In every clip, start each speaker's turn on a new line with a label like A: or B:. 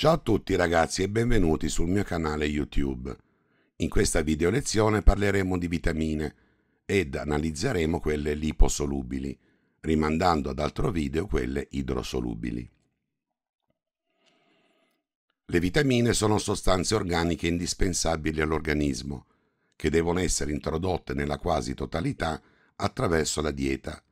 A: Ciao a tutti ragazzi e benvenuti sul mio canale YouTube. In questa video lezione parleremo di vitamine ed analizzeremo quelle liposolubili, rimandando ad altro video quelle idrosolubili. Le vitamine sono sostanze organiche indispensabili all'organismo, che devono essere introdotte nella quasi totalità attraverso la dieta,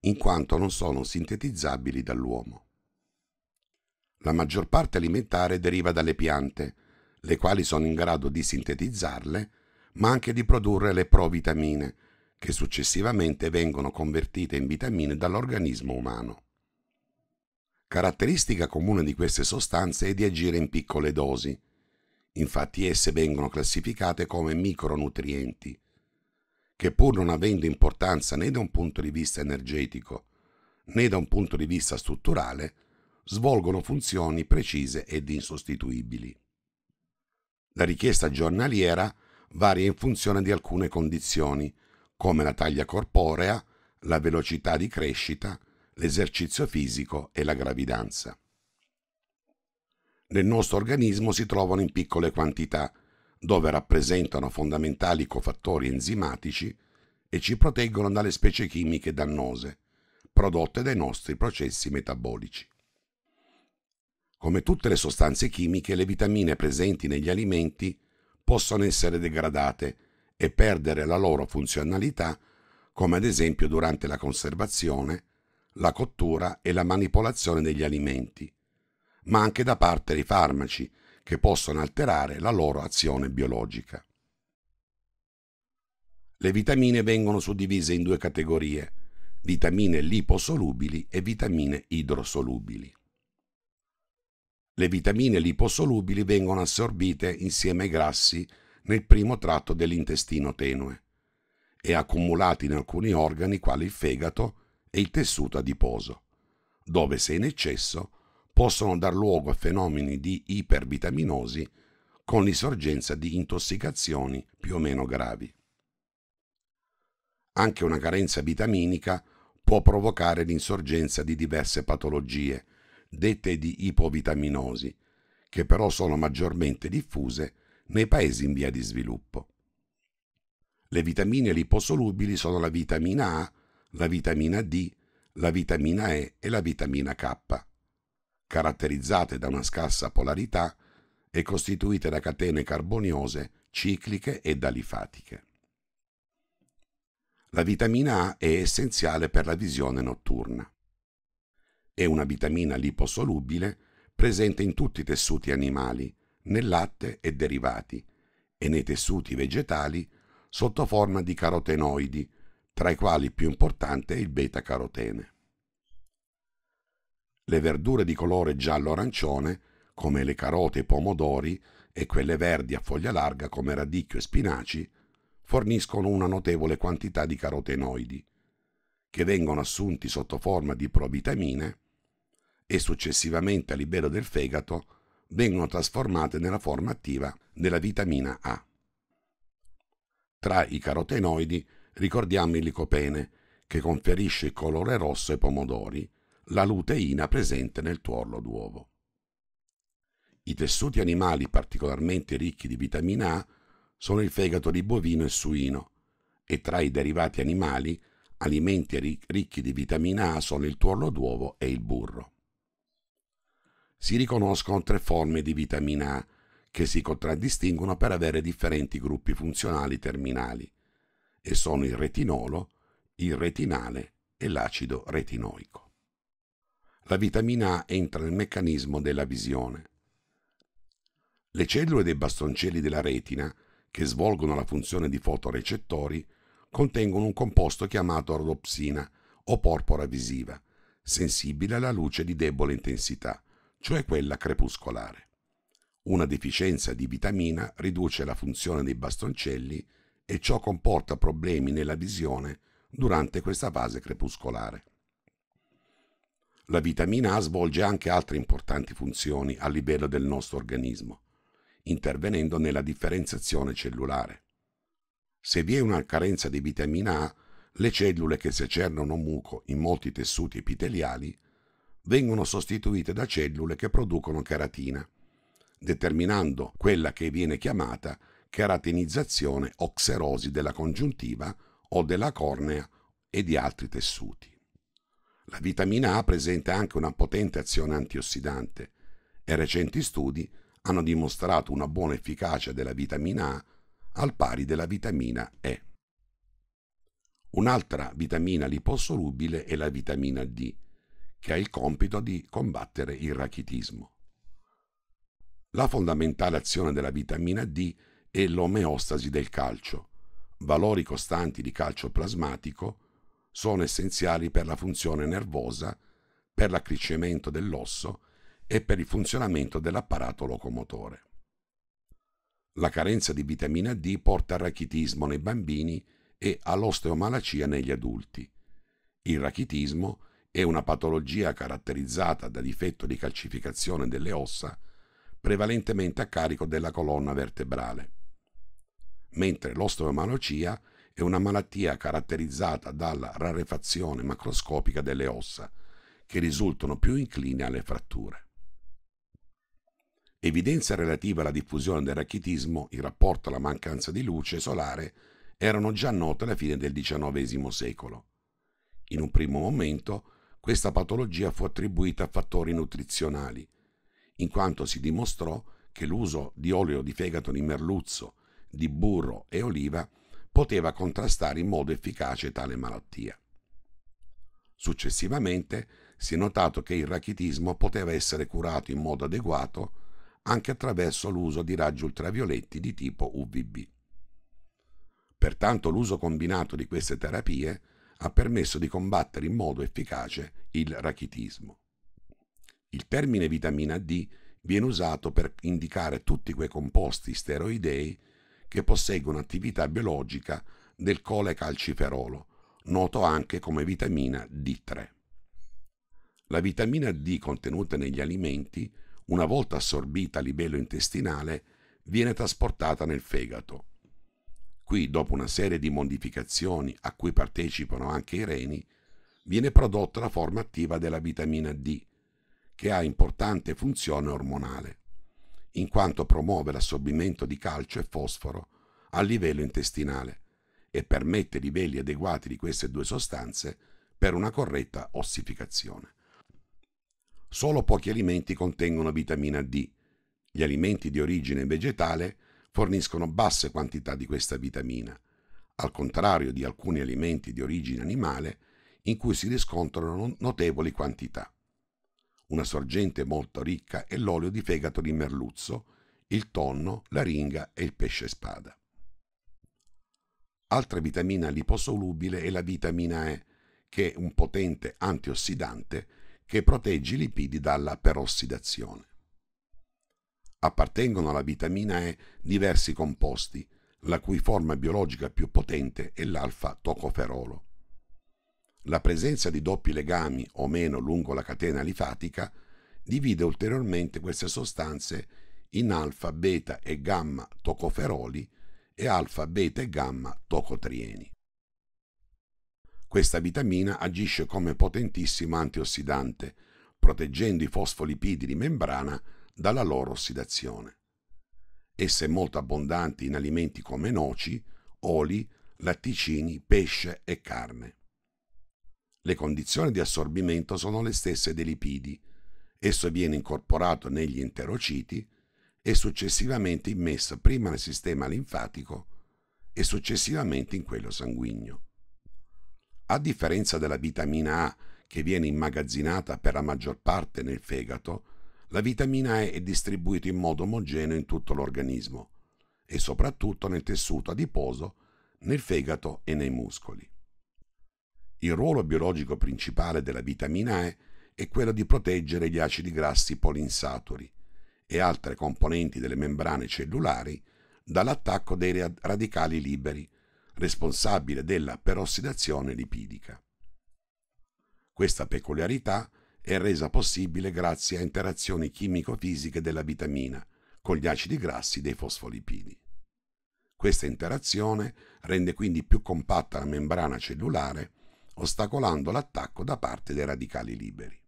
A: in quanto non sono sintetizzabili dall'uomo. La maggior parte alimentare deriva dalle piante, le quali sono in grado di sintetizzarle, ma anche di produrre le provitamine, che successivamente vengono convertite in vitamine dall'organismo umano. Caratteristica comune di queste sostanze è di agire in piccole dosi, infatti esse vengono classificate come micronutrienti, che pur non avendo importanza né da un punto di vista energetico né da un punto di vista strutturale, svolgono funzioni precise ed insostituibili. La richiesta giornaliera varia in funzione di alcune condizioni, come la taglia corporea, la velocità di crescita, l'esercizio fisico e la gravidanza. Nel nostro organismo si trovano in piccole quantità, dove rappresentano fondamentali cofattori enzimatici e ci proteggono dalle specie chimiche dannose, prodotte dai nostri processi metabolici. Come tutte le sostanze chimiche, le vitamine presenti negli alimenti possono essere degradate e perdere la loro funzionalità, come ad esempio durante la conservazione, la cottura e la manipolazione degli alimenti, ma anche da parte dei farmaci che possono alterare la loro azione biologica. Le vitamine vengono suddivise in due categorie, vitamine liposolubili e vitamine idrosolubili. Le vitamine liposolubili vengono assorbite insieme ai grassi nel primo tratto dell'intestino tenue e accumulati in alcuni organi quali il fegato e il tessuto adiposo, dove se in eccesso possono dar luogo a fenomeni di ipervitaminosi con l'insorgenza di intossicazioni più o meno gravi. Anche una carenza vitaminica può provocare l'insorgenza di diverse patologie, dette di ipovitaminosi, che però sono maggiormente diffuse nei paesi in via di sviluppo. Le vitamine liposolubili sono la vitamina A, la vitamina D, la vitamina E e la vitamina K, caratterizzate da una scarsa polarità e costituite da catene carboniose cicliche ed alifatiche. La vitamina A è essenziale per la visione notturna. È una vitamina liposolubile presente in tutti i tessuti animali, nel latte e derivati, e nei tessuti vegetali sotto forma di carotenoidi, tra i quali il più importante è il beta-carotene. Le verdure di colore giallo-arancione, come le carote e i pomodori, e quelle verdi a foglia larga come radicchio e spinaci, forniscono una notevole quantità di carotenoidi, che vengono assunti sotto forma di provitamine e successivamente a livello del fegato vengono trasformate nella forma attiva della vitamina A. Tra i carotenoidi ricordiamo il licopene, che conferisce il colore rosso ai pomodori, la luteina presente nel tuorlo d'uovo. I tessuti animali particolarmente ricchi di vitamina A sono il fegato di bovino e suino e tra i derivati animali alimenti ricchi di vitamina A sono il tuorlo d'uovo e il burro si riconoscono tre forme di vitamina A che si contraddistinguono per avere differenti gruppi funzionali terminali e sono il retinolo, il retinale e l'acido retinoico. La vitamina A entra nel meccanismo della visione. Le cellule dei bastoncelli della retina, che svolgono la funzione di fotorecettori, contengono un composto chiamato rodopsina o porpora visiva, sensibile alla luce di debole intensità, cioè quella crepuscolare. Una deficienza di vitamina riduce la funzione dei bastoncelli e ciò comporta problemi nella visione durante questa fase crepuscolare. La vitamina A svolge anche altre importanti funzioni a livello del nostro organismo, intervenendo nella differenziazione cellulare. Se vi è una carenza di vitamina A, le cellule che secernono muco in molti tessuti epiteliali vengono sostituite da cellule che producono cheratina, determinando quella che viene chiamata caratinizzazione o xerosi della congiuntiva o della cornea e di altri tessuti. La vitamina A presenta anche una potente azione antiossidante e recenti studi hanno dimostrato una buona efficacia della vitamina A al pari della vitamina E. Un'altra vitamina liposolubile è la vitamina D, che ha il compito di combattere il rachitismo. La fondamentale azione della vitamina D è l'omeostasi del calcio. Valori costanti di calcio plasmatico sono essenziali per la funzione nervosa, per l'accrescimento dell'osso e per il funzionamento dell'apparato locomotore. La carenza di vitamina D porta al rachitismo nei bambini e all'osteomalacia negli adulti. Il rachitismo è una patologia caratterizzata da difetto di calcificazione delle ossa, prevalentemente a carico della colonna vertebrale, mentre l'osteomalocia è una malattia caratterizzata dalla rarefazione macroscopica delle ossa, che risultano più incline alle fratture. Evidenza relativa alla diffusione del rachitismo in rapporto alla mancanza di luce solare erano già note alla fine del XIX secolo. In un primo momento questa patologia fu attribuita a fattori nutrizionali, in quanto si dimostrò che l'uso di olio di fegato di merluzzo, di burro e oliva poteva contrastare in modo efficace tale malattia. Successivamente si è notato che il rachitismo poteva essere curato in modo adeguato anche attraverso l'uso di raggi ultravioletti di tipo UVB. Pertanto l'uso combinato di queste terapie ha permesso di combattere in modo efficace il rachitismo. Il termine vitamina D viene usato per indicare tutti quei composti steroidei che posseggono attività biologica del colecalciferolo, noto anche come vitamina D3. La vitamina D contenuta negli alimenti, una volta assorbita a livello intestinale, viene trasportata nel fegato Qui, dopo una serie di modificazioni a cui partecipano anche i reni, viene prodotta la forma attiva della vitamina D, che ha importante funzione ormonale, in quanto promuove l'assorbimento di calcio e fosforo a livello intestinale e permette livelli adeguati di queste due sostanze per una corretta ossificazione. Solo pochi alimenti contengono vitamina D. Gli alimenti di origine vegetale forniscono basse quantità di questa vitamina, al contrario di alcuni alimenti di origine animale in cui si riscontrano notevoli quantità. Una sorgente molto ricca è l'olio di fegato di merluzzo, il tonno, la ringa e il pesce spada. Altra vitamina liposolubile è la vitamina E, che è un potente antiossidante che protegge i lipidi dalla perossidazione appartengono alla vitamina E diversi composti, la cui forma biologica più potente è l'alfa-tocoferolo. La presenza di doppi legami o meno lungo la catena lifatica divide ulteriormente queste sostanze in alfa, beta e gamma tocoferoli e alfa, beta e gamma tocotrieni. Questa vitamina agisce come potentissimo antiossidante, proteggendo i fosfolipidi di membrana dalla loro ossidazione. Essa è molto abbondante in alimenti come noci, oli, latticini, pesce e carne. Le condizioni di assorbimento sono le stesse dei lipidi. Esso viene incorporato negli enterociti e successivamente immesso prima nel sistema linfatico e successivamente in quello sanguigno. A differenza della vitamina A che viene immagazzinata per la maggior parte nel fegato, la vitamina E è distribuita in modo omogeneo in tutto l'organismo e soprattutto nel tessuto adiposo, nel fegato e nei muscoli. Il ruolo biologico principale della vitamina E è quello di proteggere gli acidi grassi polinsaturi e altre componenti delle membrane cellulari dall'attacco dei radicali liberi, responsabile della perossidazione lipidica. Questa peculiarità è resa possibile grazie a interazioni chimico-fisiche della vitamina con gli acidi grassi dei fosfolipidi. Questa interazione rende quindi più compatta la membrana cellulare, ostacolando l'attacco da parte dei radicali liberi.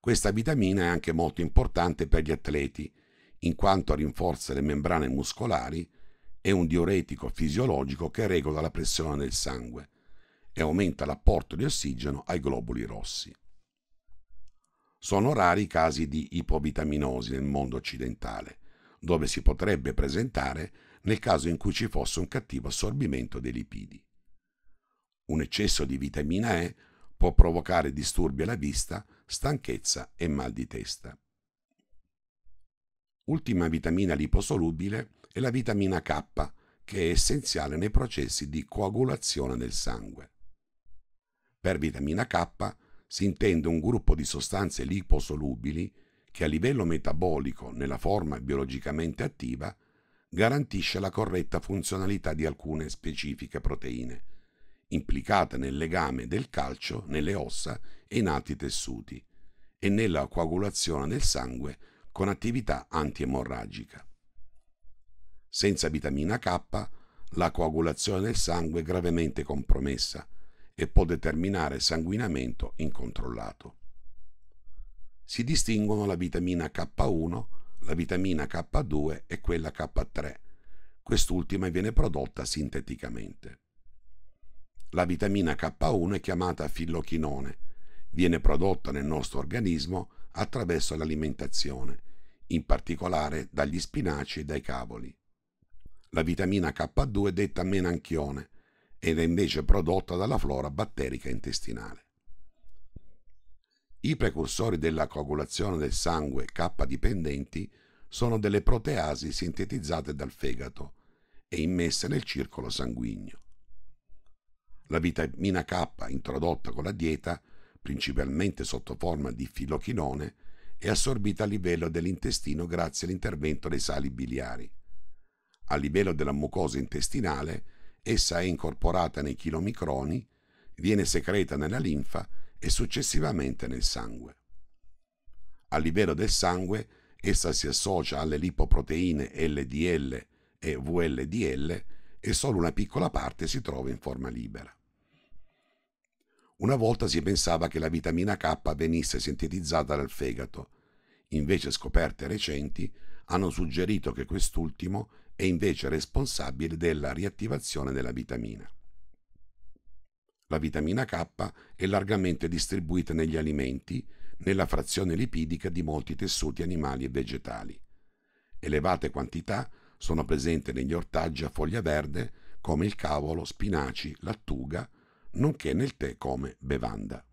A: Questa vitamina è anche molto importante per gli atleti, in quanto rinforza le membrane muscolari, è un diuretico fisiologico che regola la pressione nel sangue e aumenta l'apporto di ossigeno ai globuli rossi sono rari i casi di ipovitaminosi nel mondo occidentale, dove si potrebbe presentare nel caso in cui ci fosse un cattivo assorbimento dei lipidi. Un eccesso di vitamina E può provocare disturbi alla vista, stanchezza e mal di testa. Ultima vitamina liposolubile è la vitamina K, che è essenziale nei processi di coagulazione del sangue. Per vitamina K si intende un gruppo di sostanze liposolubili che a livello metabolico, nella forma biologicamente attiva, garantisce la corretta funzionalità di alcune specifiche proteine, implicate nel legame del calcio, nelle ossa e in altri tessuti, e nella coagulazione del sangue con attività antiemorragica. Senza vitamina K, la coagulazione del sangue è gravemente compromessa e può determinare sanguinamento incontrollato. Si distinguono la vitamina K1, la vitamina K2 e quella K3. Quest'ultima viene prodotta sinteticamente. La vitamina K1 è chiamata filochinone. Viene prodotta nel nostro organismo attraverso l'alimentazione, in particolare dagli spinaci e dai cavoli. La vitamina K2 è detta menanchione ed è invece prodotta dalla flora batterica intestinale. I precursori della coagulazione del sangue K dipendenti sono delle proteasi sintetizzate dal fegato e immesse nel circolo sanguigno. La vitamina K introdotta con la dieta, principalmente sotto forma di filochinone, è assorbita a livello dell'intestino grazie all'intervento dei sali biliari. A livello della mucosa intestinale Essa è incorporata nei chilomicroni, viene secreta nella linfa e successivamente nel sangue. A livello del sangue, essa si associa alle lipoproteine LDL e VLDL e solo una piccola parte si trova in forma libera. Una volta si pensava che la vitamina K venisse sintetizzata dal fegato, invece scoperte recenti hanno suggerito che quest'ultimo è invece responsabile della riattivazione della vitamina. La vitamina K è largamente distribuita negli alimenti, nella frazione lipidica di molti tessuti animali e vegetali. Elevate quantità sono presenti negli ortaggi a foglia verde come il cavolo, spinaci, lattuga, nonché nel tè come bevanda.